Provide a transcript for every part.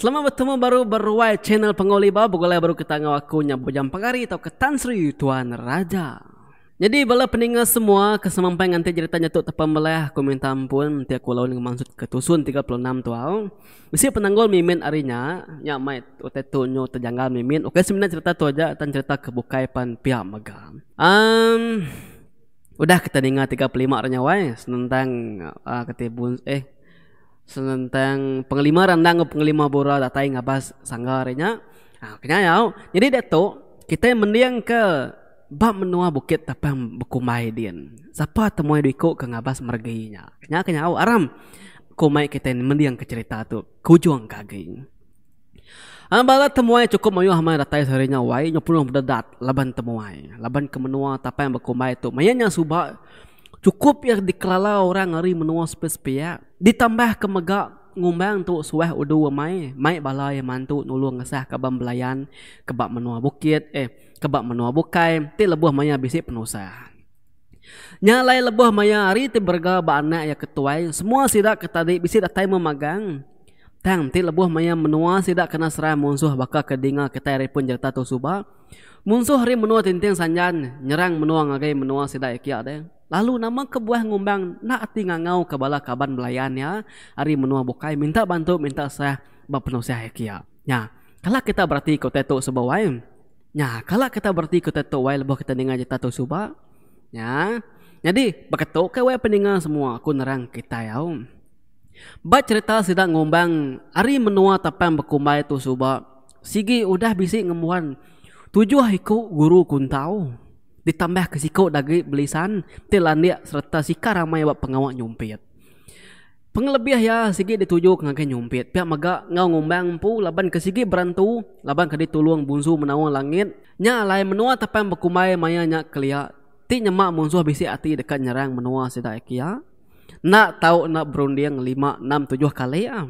Selamat bertemu baru berwai channel pengoliba Bukulai baru kita ngawaku nyabu berjam pagari Atau ke Tansri Tuan Raja Jadi bila peninggal semua Kesemampai nanti jadi tanya tuk tepam belah Aku minta ampun Nanti aku lawan dengan maksud ketusun 36 tuau Mesti penanggol mimin arinya Ya mait Ute tunyu terjanggal mimin Oke sebenarnya cerita tu aja Tan cerita kebukai pan pihak megam um, Udah kita dengar 35 arinya wai Tentang uh, ah, ketibun Eh tentang penglima randang pengelima bora datai ngabas sanggarnya ah kena ya jadi dato kita mendiang ke bab menua bukit tapang bekumai dien siapa temui diko ke ngabas merginya kena kena au aram kumai kita mendiang ke cerita tu kujuang kaging Ambala ah, temuai cukup mayu hamai ratai sarinya wai nyopunung bedadat laban temuai laban ke menua tapang bekumai tu mayanya subak cukup yang dikelala orang hari menua sepia-sepia ditambah kemegak ngumbang tu suah udu mai mai balai mantu nulung ngesah ke belayan kebak menua bukit eh kebak menua bukai ti lebuh maya bisik penusa nyalai lebuh maya hari ti berga ba ya ketuai semua sidak ketadi bisik datai memagang tang ti lebuh maya menua sidak kena seram musuh bakal kedinga ketai pun jerta tu subak Munso hari menua tinting sanjan, nyerang menua ngagai menua sida ekia ade. Lalu nama kebuah ngumbang nak ati ngangau ke bala kaban belayan ya, hari menua bokai minta bantu minta saya bab penusia ekia. Ya, kalau kita berarti ko teto sebawai. Ya, kalau kita berarti ko teto wai lebih kita dengar cerita tu suba. Ya. Jadi, beketo ke wai peninga semua aku nerang kita ya. Bak cerita sida ngumbang hari menua tapan bekumbai tu suba. Sigi udah bisik ngemuan Tujuh iku guru kuntau Ditambah ke siku dari belisan Tilandia serta si karamai wak pengawak nyumpit Penglebih ya sigi dituju ke ngake nyumpit Pihak maga ngau ngumbang pu Laban ke sigi berantu Laban ke ditulung bunsu menawang langit Nya lain menua tapan berkumai maya nyak kelia Ti nyemak bunsu bisi ati dekat nyerang menua sida ikia Nak tahu nak berunding lima enam tujuh kali ya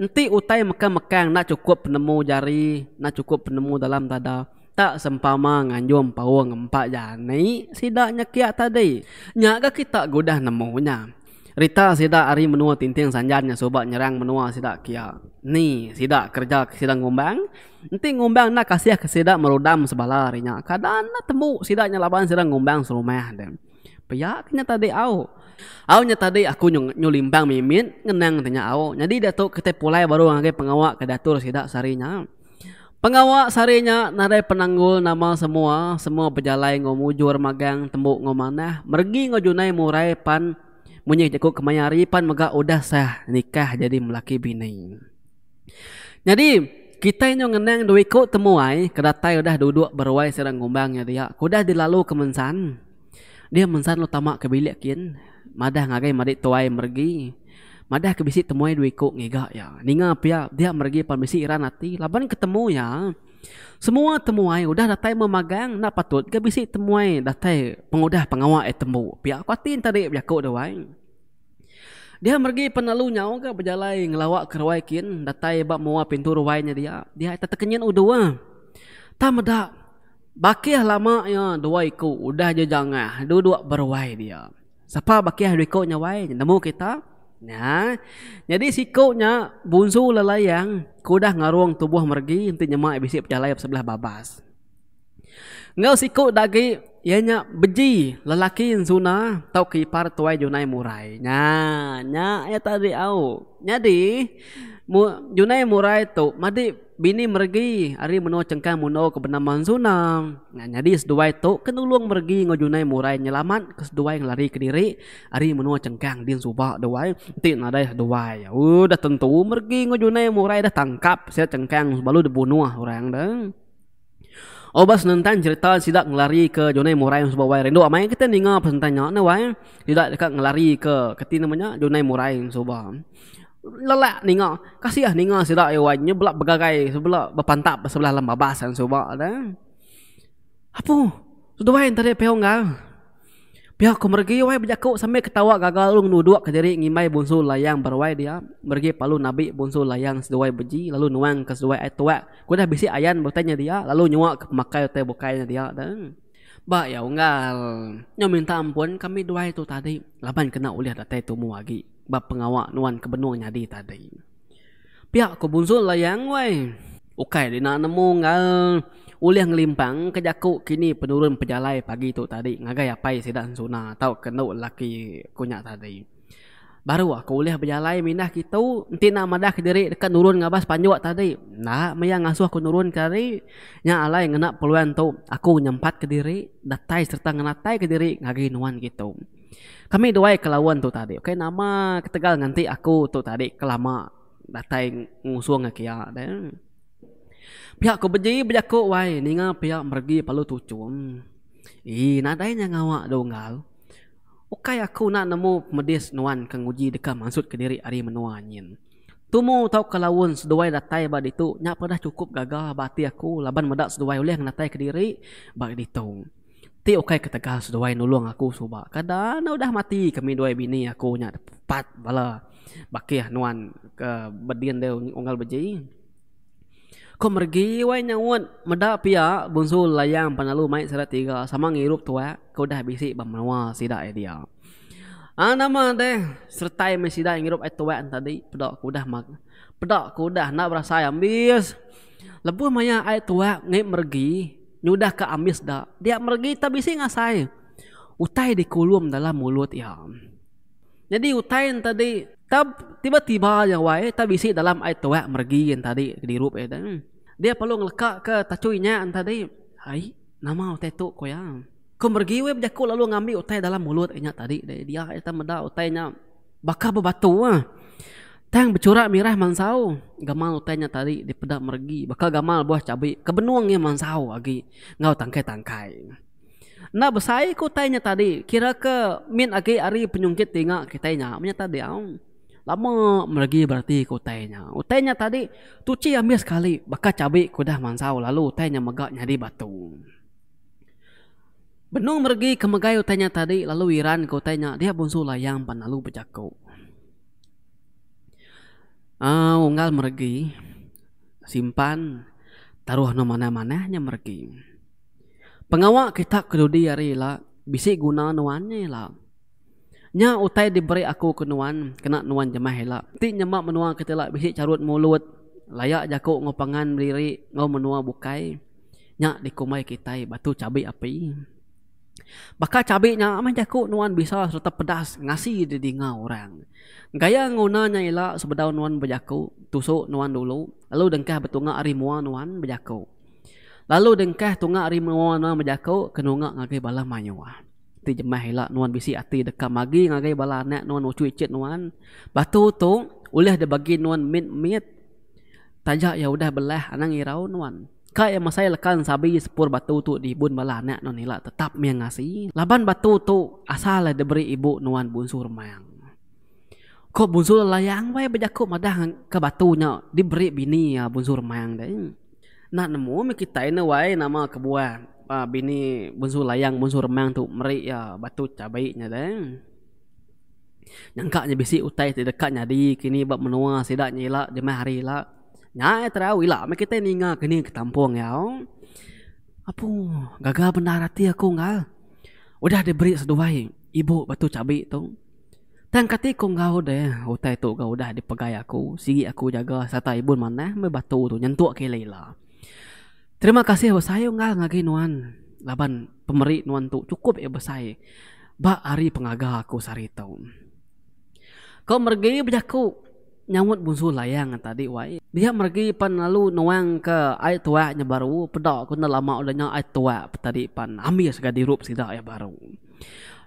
Nanti utai mekan-mekan nak cukup penemu jari Nak cukup penemu dalam dada tak sempama nganjum pawang empat jani sidaknya kia tadi nyaga kita gudah nemunya Rita sidak hari menua tinting sanjarnya sobat nyerang menua sidak kia ni sidak kerja sidak ngumbang nanti ngumbang nak kasih sidak merudam sebalah harinya kadang nak temu sidaknya laban sidak ngumbang serumah dem Piyaknya tadi au Aunya tadi aku nyung, nyulimbang mimin ngenang tanya au. Jadi datuk kita pulai baru ngagai pengawak ke datur sidak sarinya. Pengawak sarinya narai penanggul nama semua, semua pejalai ngomujur magang tembuk ngomana mergi ngojunai murai pan munyi jekuk kemayari pan mega udah sah nikah jadi melaki bini. Jadi kita ini ngenang dua ikut temuai kedatai udah duduk berwai serang ngumbang ya dia. Kuda dilalu kemensan. Dia mensan tamak ke bilik kian. Madah ngagai madik tuai mergi madah ke bisi temui dua ikut ngiga ya. Ninga pia dia pergi pan bisi iran nanti. Laban ketemu ya. Semua temuai udah datai memagang nak patut ke bisi temuai datai pengudah pengawal eh temu. Pia tin tadi berjaku doai. Dia pergi penalu nyau ke berjalan ngelawak ke kin datai bak mua pintu ruainya dia. Dia tetekenyen udua. Tak meda Bakiah lama ya dua iku udah je jangan dua dua berwai dia. Siapa bakiah dua iku nyawai? Nemu kita Ya. Jadi sikonya bunsu lelayang kudah ngaruang tubuh mergi enti nyemak bisi pecah layap sebelah babas. Ngau siko dagi ianya beji lelaki insuna suna tau kipar tuai junai murai. Nya, nya ya tadi au. Jadi mu, junai murai tu madi bini mergi ari menua cengkan muno ke benam manzuna nah, seduai tu kenulung mergi ngajunai murai nyelamat ke seduai lari ke diri ari meno cengkang din suba duai ti nadai seduai. udah tentu mergi ngajunai murai dah tangkap saya cengkang sebalu dibunuh orang deng Obas nentang cerita sidak ngelari ke Junai Murai yang sebuah rindu Amai kita ningga pesentanya Ini wai Sidak dekat ngelari ke Keti namanya Junai Murai yang sebuah lelak ninga kasihah ninga sida iwannya eh, belak begarai sebelah bepantap sebelah lembah basan suba dah apo sudah wain tadi peong gal ah. Biar aku pergi wai bejakuk sampai ketawa gagal lung duduk ke diri ngimai bonsu layang berwai dia pergi palu nabi bonsu layang seduai beji lalu nuang ke seduai ai tua ku dah bisi ayan bertanya dia lalu nyuak ke pemakai teh bukainya dia dan ba ya unggal nyo minta ampun kami duai tu tadi laban kena uliah datai tu mu lagi bab pengawak nuan kebenung nyadi tadi. Pihak ku bunsul yang wai. Ukai di nak nemu ngal uliah ngelimpang ke kini penurun pejalai pagi tu tadi. Ngagai apai sedang sunah tau kena laki kunyak tadi. Baru aku uliah pejalai minah kita nanti nak madah ke diri dekat nurun ngabas panjuak tadi. Nah, maya ngasuh aku nurun ke diri. Nya alai ngena peluang tu. Aku nyempat ke diri, datai serta ngena ngenatai ke diri ngagai nuan kita. Gitu. Kami doai kelawan tu tadi. Okay, nama ketegal nanti aku tu tadi kelama datang ngusung ke kia. Pihak aku berjaya berjaya aku wai. Nihnya pihak pergi palu tucum. Hmm. I nadai yang ngawak donggal. Okay, aku nak nemu medis nuan kenguji dekat maksud kediri hari menuanin. nyin. Tumu tau kelawan seduai datai bad itu. Nyak pernah cukup gagal bati aku. Laban medak seduai oleh datai kediri bad itu. Ti okay ke tegas doai nulung aku suba. Kadang udah mati kami doai bini aku nya pat bala. Baki lah, nuan ke bedian de unggal beji. Ko mergi wai nyawun meda pia bunsu layang panalu mai serat tiga sama ngirup tua ko dah bisi bamanwa sida dia. Ana ah, ma de sertai mai sida ngirup e tua tadi pedak ko dah mag. Peda ko dah nak berasa ambis. Lebuh maya ai tua ngai mergi nudah ke amis dah. Dia pergi tapi sih ngasai. Utai di kulum dalam mulut ya. Jadi utai yang tadi tab tiba-tiba yang wae tapi sih dalam air tua pergi yang tadi di rup eh dan dia perlu ngeleka ke tajunya yang tadi. Hai nama utai tu ko ya. kau pergi wae jaku lalu ngambil utai dalam mulut enya tadi. Dia kita meda utainya bakar bebatu ah. Tang bercura mirah mansau. Gamal tanya tadi di pedak mergi. Bakal gamal buah cabai. Kebenuang ya mansau lagi. Ngau tangkai tangkai. Na besai ku tanya tadi. Kira ke min lagi hari penyungkit tengah kita nya. Minya tadi aw. Lama mergi berarti ku tanya. Utanya tadi tuci ambil sekali. Bakal cabai ku dah mansau. Lalu tanya megak nyari batu. Benung mergi ke megai utanya tadi. Lalu wiran ku tanya. Dia bunsu layang panalu bejakau. Ah, uh, unggal mergi simpan taruh no mana mana nya mergi. Pengawa kita kedudi hari la bisi guna nuannya la. Nya utai diberi aku ke nuan kena nuan jemah la. Ti nyemak menua kita la bisi carut mulut layak jaku ngopangan beliri ngau menua bukai. Nya dikumai kita batu cabai api. Bakal cabenya amai jakut nuan bisa serta pedas ngasi di dinga orang. Gaya ngunanya ialah sebedau nuan bejaku tusuk nuan dulu, lalu dengkah betunga arimua nuan bejaku. Lalu dengkah tunga arimua nuan bejaku kenunga ngagai balah manyua. Ti jemah ialah nuan bisi ati dekat magi ngagai balah anak nuan ucu icit nuan. Batu tu ulah bagi nuan mit-mit. Tajak ya udah belah anang irau nuan. Ka yang masai lekan sabi sepur batu tu di bun bala anak non hilak tetap miangasi. Laban batu tu asal le diberi ibu nuan bunsu remang. Ko bunsu layang wai bejaku madang ke batunya diberi bini ya bunsu remang deh. Nak nemu kita ini wai nama kebuan. Uh, bini bunsu layang bunsu remang tu meri ya batu cabainya deh. Nyangka nya bisi utai di dekat di kini bab menua sidak nyela jemah hari la. Nga terawi lah. Mak kita ni nga kini tampung ya. Apa? Gagal benar hati aku nga. Udah diberi seduai. Ibu batu cabai tu. Tan kati ku ngau deh, hutai tu kau dah dipegai aku, sigi aku jaga serta ibu mana me batu tu nyentuk ke Leila. Terima kasih wa sayo ngal ngagi nuan. Laban pemeri nuan tu cukup ya besai. Ba ari pengaga aku sarito. Kau mergi bejaku Nyamut bungsu layang tadi wai dia pergi pan lalu noang ke air tua nya baru peda ku na lama udanya air tua tadi pan ambil segala dirup sida ya baru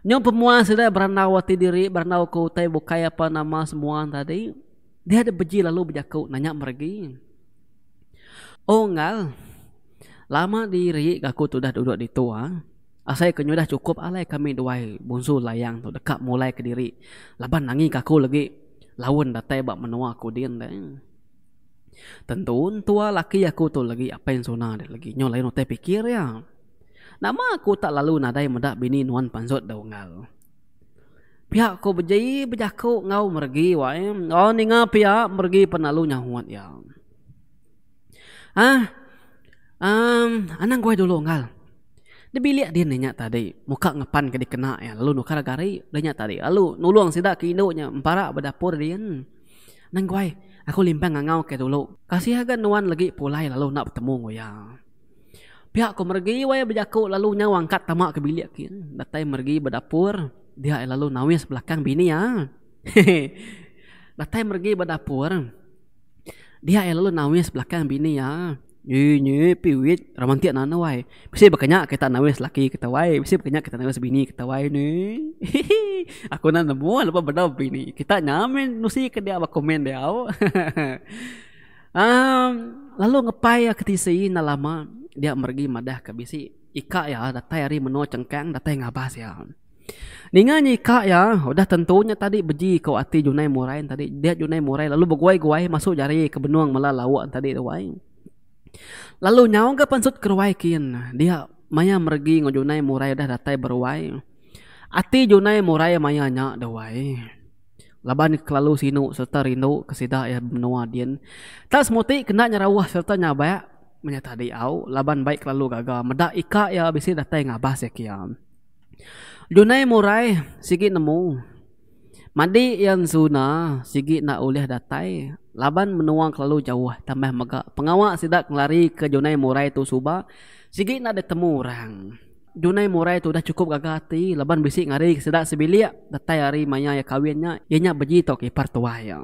nyo pemua sida beranau wati diri beranau ku tai bukai apa nama semua tadi dia ada beji lalu bejaku nanya pergi oh ngal lama diri gaku tu dah duduk di tua Asai kenyu dah cukup alai kami dua bungsu layang tu dekat mulai ke diri. Laban nangi kaku lagi lawan datai bak menua aku din dah. Eh. Tentu tua laki aku tu lagi apa yang sona dia lagi nyo lain otai pikir ya. Nama aku tak lalu nadai medak bini nuan panzot dah ngal. Pihak aku berjaya berjaku ngau mergi wae. Eh. Oh ninga pihak mergi penalu nyahuat ya. Ah. Um, anang gue dulu ngal. Di bilik dia nanya tadi, muka ngepan ke dikena ya. Lalu nukar gari, dia nanya tadi. Lalu nuluang sida ke indonya, empara berdapur dia. Nang gue, eh, aku limpang ngangau ke dulu. Kasih agak nuan lagi pulai lalu nak bertemu gue ya. Pihak aku mergi, gue berjaku lalu nyawangkat tamak ke bilik. Ke. Ya. Datai mergi berdapur, dia eh, lalu nawis belakang bini ya. Datai mergi berdapur, dia eh, lalu nawis belakang bini ya. Ini piwit Ramang tiap nana wai Mesti berkenya Kita nak wais laki kita wai Mesti berkenya Kita nak wais bini kita wai ni Aku nak nemu lah Lepas benda, benda Kita nyamen, Nusi ke dia komen dia um, Lalu ngepai Ketisi na lama Dia pergi madah ke bisi Ika ya datang hari menu cengkang datang ngabas ya ni ika ya sudah tentunya tadi Beji kau ati Junai Murai Tadi dia Junai Murai Lalu berguai-guai Masuk jari ke benuang Melalau Tadi tu wai lalu nyaong ke pansut kerwaikin dia maya mergi ngojunai murai dah datai berwai ati junai murai maya nya dewai laban kelalu sinu serta rindu kesida ya benua dien tas muti kena nyarawah serta nyabaya menyata di au laban baik kelalu gagal meda ika ya bisi datai ngabas ya junai murai sigi nemu mandi yang suna sigi nak uliah datai Laban menuang terlalu jauh ah. tambah mega. Pengawak sidak lari ke Junai Murai tu suba. Sigi nak ditemu orang. Junai Murai tu dah cukup gagah hati. Laban bisik ngari sidak sebilia. Datai hari maya ya kawinnya. Ianya beji tau kipar tua ya.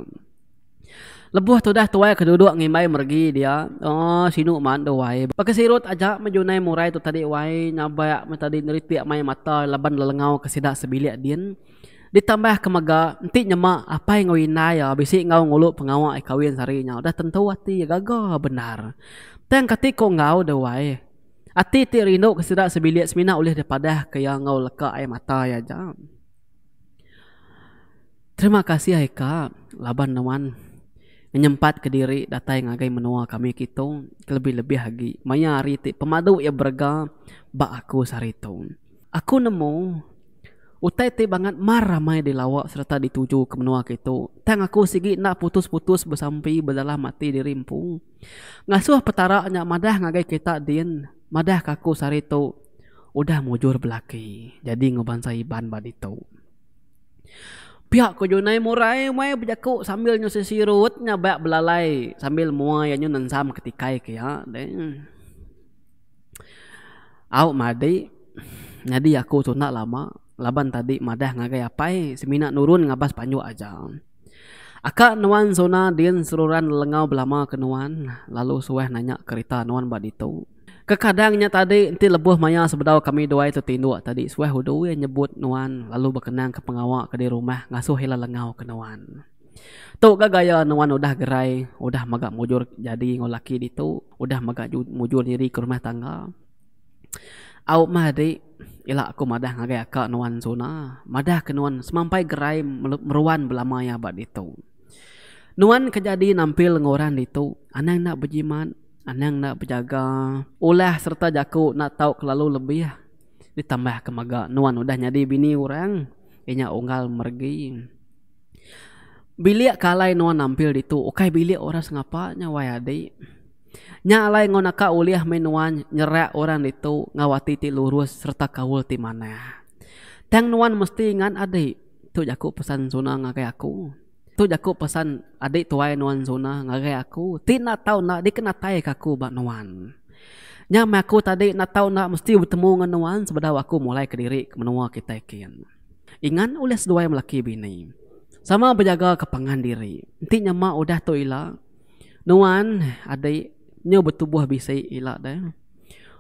Lebuh tu dah tuai keduduk ngimbai mergi dia. Oh, sinu man do wai. Pakai sirut aja Junai murai tu tadi wai nyabak me tadi neritik mai mata laban lelengau ke sidak sebilia din ditambah ke maga nanti nyema apa yang ngawin naya bisi ngau ngulu pengawa kawin sarinya udah tentu hati gaga benar tang katiko ngau de wai ati ti rindu kesida sebilik semina oleh daripada ke yang ngau leka ai mata ya jam terima kasih aika laban naman menyempat ke diri datang ngagai menua kami kita lebih-lebih lagi maya hari ti pemadu ya berga ba aku sarito aku nemu Utai te banget mar ramai dilawak serta dituju ke menua kita. Tang aku sigi nak putus-putus bersampi berdalam mati di rimpung. Ngasuh petara nyak madah ngagai kita din. Madah kaku sari tu. Udah mujur belaki. Jadi ngebansai ban baditu. Pihak junai murai mai bejaku sambil nyusi sirut nyabak belalai. Sambil mua yang nyu nensam ketikai ke ya. Au madi. Jadi aku tu nak lama laban tadi madah ngagai apa semina nurun ngabas panju aja aka nuan zona dien seruran lengau belama ke nuan lalu suweh nanya kereta nuan ba ditu kekadangnya tadi enti lebuh maya sebedau kami dua itu tindu tadi suweh hudu nyebut nuan lalu berkenang ke pengawak ke di rumah ngasuh hela lengau ke nuan Tu ke gaya nuan udah gerai, udah magak mujur jadi ngolaki ditu, udah magak mujur diri ke rumah tangga. Au mah dek, ila aku madah ngagai aka nuan zona madah ke nuan semampai gerai meruan belamaya ba itu. nuan kejadi nampil ngoran itu. anang nak bejiman anang nak berjaga ulah serta jaku nak tahu kelalu lebih ditambah kemaga nuan udah nyadi bini orang inya unggal mergi bilik kalai nuan nampil itu. okai bilik orang sengapa nya wayadi Nya alai ngonaka uliah menuan nyerak orang itu ngawati ti lurus serta kaul ti mana. Tang nuan mesti ingat adik tu jaku pesan zona ngagai aku. Tu jaku pesan adik tuai nuan zona ngagai aku. Ti nak tau nak, di kena tai kaku bak nuan. Nya me aku tadi nak tau nak mesti bertemu ngan nuan sebab aku mulai kediri ke menua kita kian. Ingat ulas dua yang melaki bini. Sama berjaga kepangan diri. Nanti nyama udah tu ilah. Nuan adik nya bertubuh bisa ilat dah. Ya.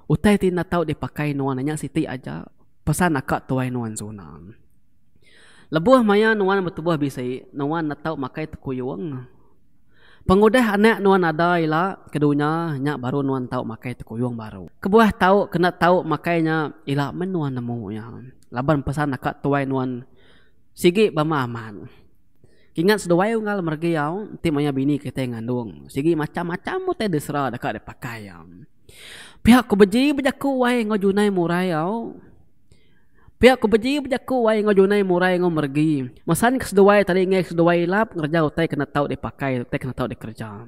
Utai ti nak tahu dipakai nuan nanya si ti aja pesan nak kak tuai nuan zona. Lebuh maya nuan bertubuh bisa nuan nak tahu makai tekuyung. Pengudah anak nuan ada ilat kedunya nya baru nuan tahu makai tekuyung baru. Kebuah tahu kena tahu makainya ilat menuan nemu nya. Laban pesan nak kak tuai nuan sigi bama aman. Kingat sedo wayo ngal mergi yau, nanti maya bini kita yang ngandung. Sigi macam-macam mu teh desra dekat de pakai ya. Pihak ko beji bejaku wayo ngajunai murai yau. Pihak ko beji bejaku wayo ngajunai murai ngom mergi. Masan ke sedo wayo tadi ngai sedo wayo lap ngerja utai kena tau de pakai, utai kena tau de kerja.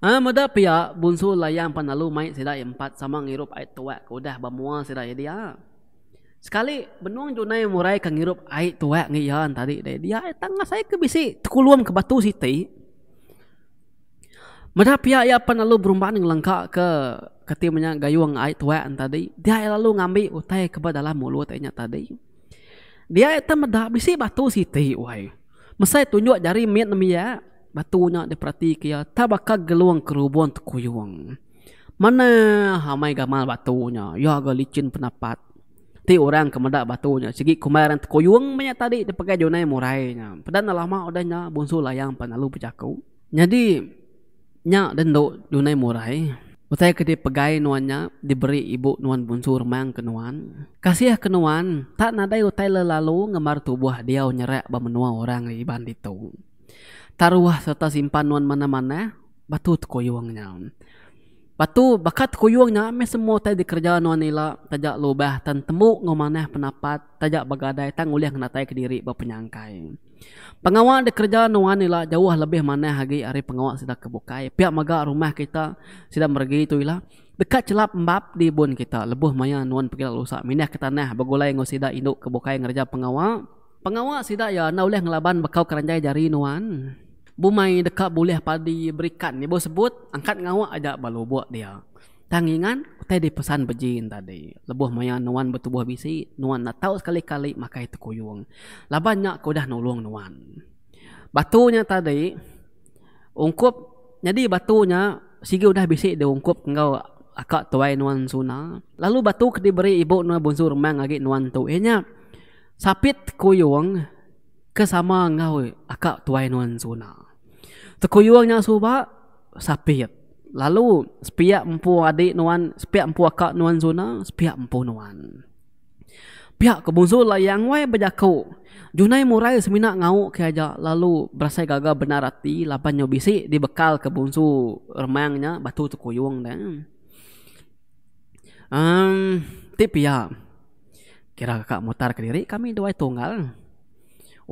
Ah, ha, mada pihak bunsu layang panalu main sida empat sama ngirup air tua ko dah bamua dia. Ya. Sekali benuang junai murai kangirup air tua ngiyan tadi deh dia tangga saya ke bisi tekuluam ke batu siti. Mereka pihak ya apa lalu berubah yang lengka ke ketimanya gayuang air tua tadi dia lalu ngambil utai ke dalam mulut tanya tadi. Dia itu medah bisi batu siti wai. Masai tunjuk jari mit nemi ya batunya diperhati kia tabaka geluang kerubuan tekuyuang. Mana hamai gamal batunya ya agak licin pendapat ti orang kemada batunya segi kumaran koyung banyak tadi dipakai jonai murainya padan lama udahnya bunsu layang panalu pecaku jadi nya dendo jonai murai Usai kedai pegai nuannya diberi ibu nuan bunsu remang kenuan. Kasih kenuan tak nadai utai lelalu ngemar tubuh diau nyerak bermenua orang di banditu. Taruah serta simpan nuan mana-mana batu tukoyuangnya. Batu bakat kuyungnya ame semua tadi di kerjaan wan nila tajak lubah tan temu ngomane pendapat tajak bagadai tang uliah ngatai ke diri bapenyangkai. Pengawal di kerjaan wan nila jauh lebih mana hagi ari pengawal sida kebukai pihak maga rumah kita sida mergi itu ila dekat celap mbap di bon kita lebih maya nuan pergi lusak minah ke tanah begulai ngosida induk kebukai ngerja pengawal. Pengawal sida ya na uliah ngelaban bekau keranjai jari nuan. Bumai dekat boleh padi berikan ni sebut angkat ngawak aja balu buat dia. Tangingan tadi di pesan bejin tadi. Lebuh maya nuan bertubuh bisi, nuan nak tahu sekali-kali makai terkuyung. Labanya kau dah nolong nuan. Batunya tadi ungkup jadi batunya sigi udah bisi diungkup engkau akak tuai nuan suna. Lalu batu diberi ibu nuan bunsur mang lagi nuan tu. Enya sapit kuyung ke sama ngau eh. akak tuai nuan zona. Tekuyuang nya suba sapiat. Lalu sepiak empu adik nuan, sepiak empu akak nuan zona, sepiak empu nuan. Pihak kebunso lah yang wai bejakau. Junai murai semina ngau keaja lalu berasa gagal benar hati lapan nyobisi di bekal kebunzu remangnya batu tekuyuang dan. Um, tip ya. Kira kakak mutar ke kami dua tunggal.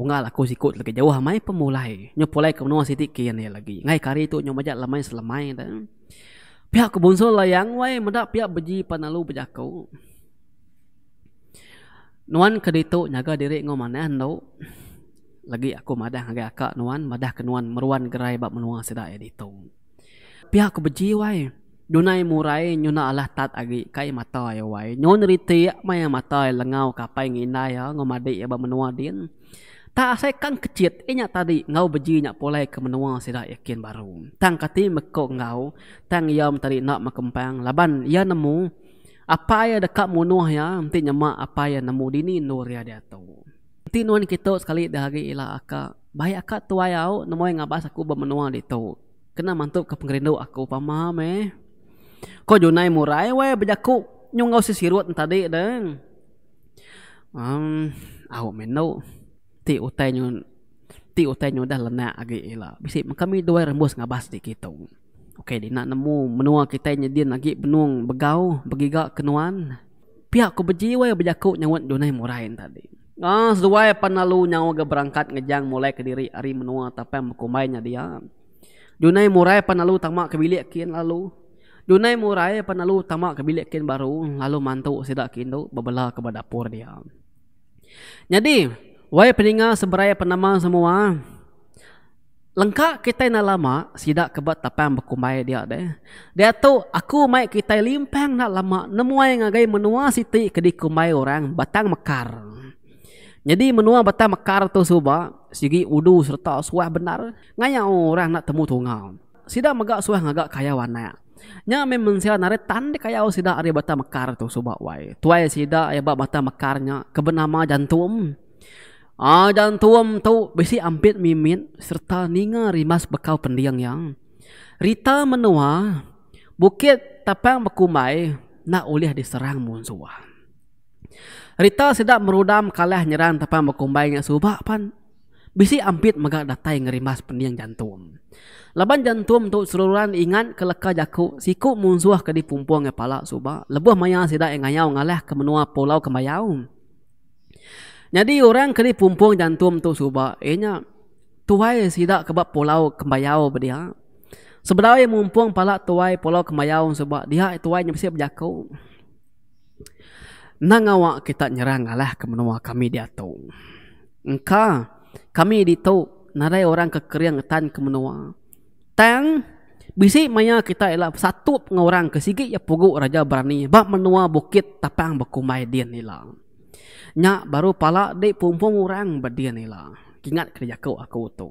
Ungal lah, aku sikut lagi jauh ah, mai pemulai. Nyo pulai ke menua sitik ke ni lagi. Ngai kari tu nyo majak lamai selamai ta. Pihak kebunso layang wai mendak pihak beji panalu bejakau. Nuan kedito nyaga diri ngau mana ando. Lagi aku madah ngai akak nuan madah ke nuan meruan gerai bab menua sida ya dito. Pihak beji wai Dunai murai nyuna alah tat agi kai mata ya wai. Nyon riti mai mata ya lengau kapai ngina ya ngomadi ya ba menua din. Tak saya kan kecil, inya eh, tadi ngau beji nya polai ke menua sida yakin baru. Tang kati meko ngau, tang yam tadi nak makempang laban ia ya nemu. Apa ya dekat munuh ya, nanti nyamak apa ya nemu dini nur ya dia tahu. Nanti nuan kita sekali dah hari ila akak. Baik aka tua ya au, nemu yang ngabas aku bermenua dia tahu. Kena mantuk ke pengerindu aku pama eh. Kau junai murai we bejaku nyungau sisirut tadi deng. Um, au menau ti utai nyun ti utai nyun dah lena agi ila bisi kami dua rembus ngabas di kita okey di nak nemu menua kita nya dia lagi benung begau begiga kenuan pihak ko bejiwa ya bejaku nyawat dunai murain tadi ah ha, suai panalu nyawa ge berangkat ngejang mulai ke diri ari menua tapi mekumai nya dia dunai murai panalu tamak ke bilik kin lalu dunai murai panalu tamak ke bilik kin baru lalu mantuk sida tu bebelah ke dapur dia jadi Wai peningal seberaya penama semua. Lengkap kita nak lama, sidak kebat tapi yang berkumai dia deh. Dia tu aku mai kita limpang nak lama, nemuai ngagai menua siti kedi kumai orang batang mekar. Jadi menua batang mekar tu suba, sigi udu serta suah benar, ngaya orang nak temu tungau. Sidak megak suah ngagak kaya warna. Nya memang sila nare tan de kaya sidak ari batang mekar tu suba wai. Tuai sidak ya batang mekarnya kebenama jantung. Ah dan tuam tu besi ambit mimin serta ninga rimas bekau pendiang yang Rita menua bukit tapang bekumai nak ulih diserang mun Rita sedap merudam kalah nyerang tapang bekumai yang suba pan besi ambit megak datai ngerimas pendiang jantum. Laban jantum tu seluruhan ingat keleka jaku siku mun suwa ke dipumpuang kepala suba lebuh maya sedap ngayau ngalah ke menua pulau kemayau. Jadi orang kali pumpung jantung tu suba. Enya tuai tidak kebab pulau kembayau berdia. Sebenarnya mumpung pala tuai pulau kembayau suba. Dia tuai nyampe siap jaku. Nang kita nyerang alah ke menua kami dia tu. Engka kami di tu narai orang kekeriang tan ke menua. Tang bisi maya kita ialah satu pengorang ke sigi ya pugu raja berani. Bak menua bukit tapang bekumai dia nilang nya baru pala de pumpung orang badian ila ingat kerja kau aku tu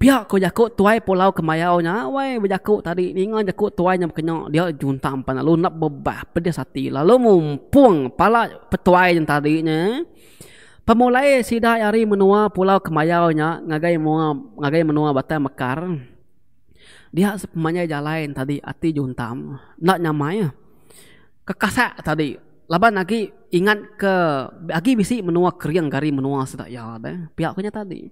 Pihak kau jakut tuai pulau kemayau nya wai berjakut tadi ingat jakut tuai nya kena dia juntam ampan lalu nak bebah pedih sati lalu mumpung pala petuai yang tadi nya pemulai sida hari menua pulau kemayau nya ngagai mua ngagai menua batai mekar dia sepemanya jalan tadi ati juntam nak nyamai kekasak tadi Laban lagi ingat ke lagi bisi menua kering gari menua sedak ya deh. Pihaknya tadi.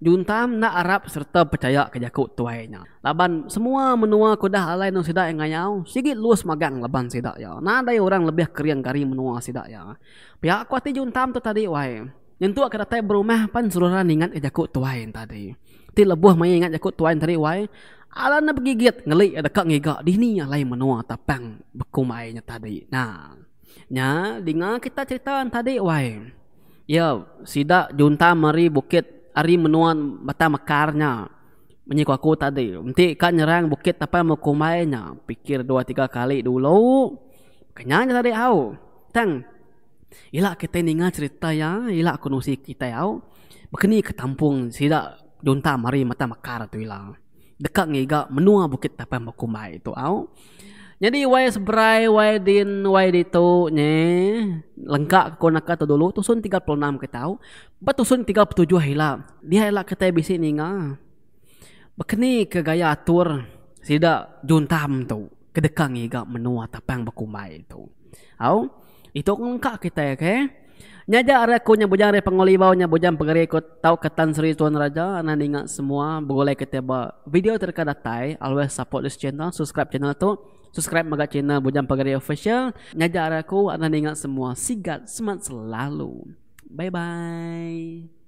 Juntam nak Arab serta percaya ke jakut tuainya. Laban semua menua kudah alai nung sidak yang ngayau. Sigit luas magang laban sedak ya. Nak ada orang lebih kering kari menua sedak ya. Pihak kuati juntam tu tadi wai. Nyentuk ke datai berumah pan seluruh ingat ke jakut tuain tadi. Ti lebuh mai ingat jakut tuain tadi wai. Alana pergi begigit ngelik dekat ngigak. Dini alai menua tapang bekum nya tadi. Nah. Ya, dengar kita cerita tadi wai. Ya, sida junta mari bukit ari menuan mata mekarnya. Menyiku aku tadi. Nanti kan nyerang bukit apa mekumainya. Pikir dua tiga kali dulu. Kenyanya tadi aw. Tang. Ila kita dengar cerita ya. Ila aku nusi kita ya, au. Bekeni ketampung sida junta mari mata mekar tu ila. Dekat ngiga menua bukit apa mekumai itu aw. Jadi why sebrai why din why ditu nye lengkap kau nak kata dulu tu sun enam kita tahu. Ba tu sun 37 hela. Dia hela kita bisi nginga. nga. Bekeni ke gaya atur sida juntam tu. Kedekang gak menua tapang bekumai tu. Au itu lengkap kita ya ke. Okay? Nyaja ada aku yang bujang dari pengoli bau yang bujang pengeri ikut tahu ketan seri tuan raja. Anda ingat semua boleh kita ketiba video terkadatai. Always support this channel, subscribe channel tu subscribe magat channel Bujang Pagari Official. Nyajar aku anda ingat semua sigat semangat selalu. Bye bye.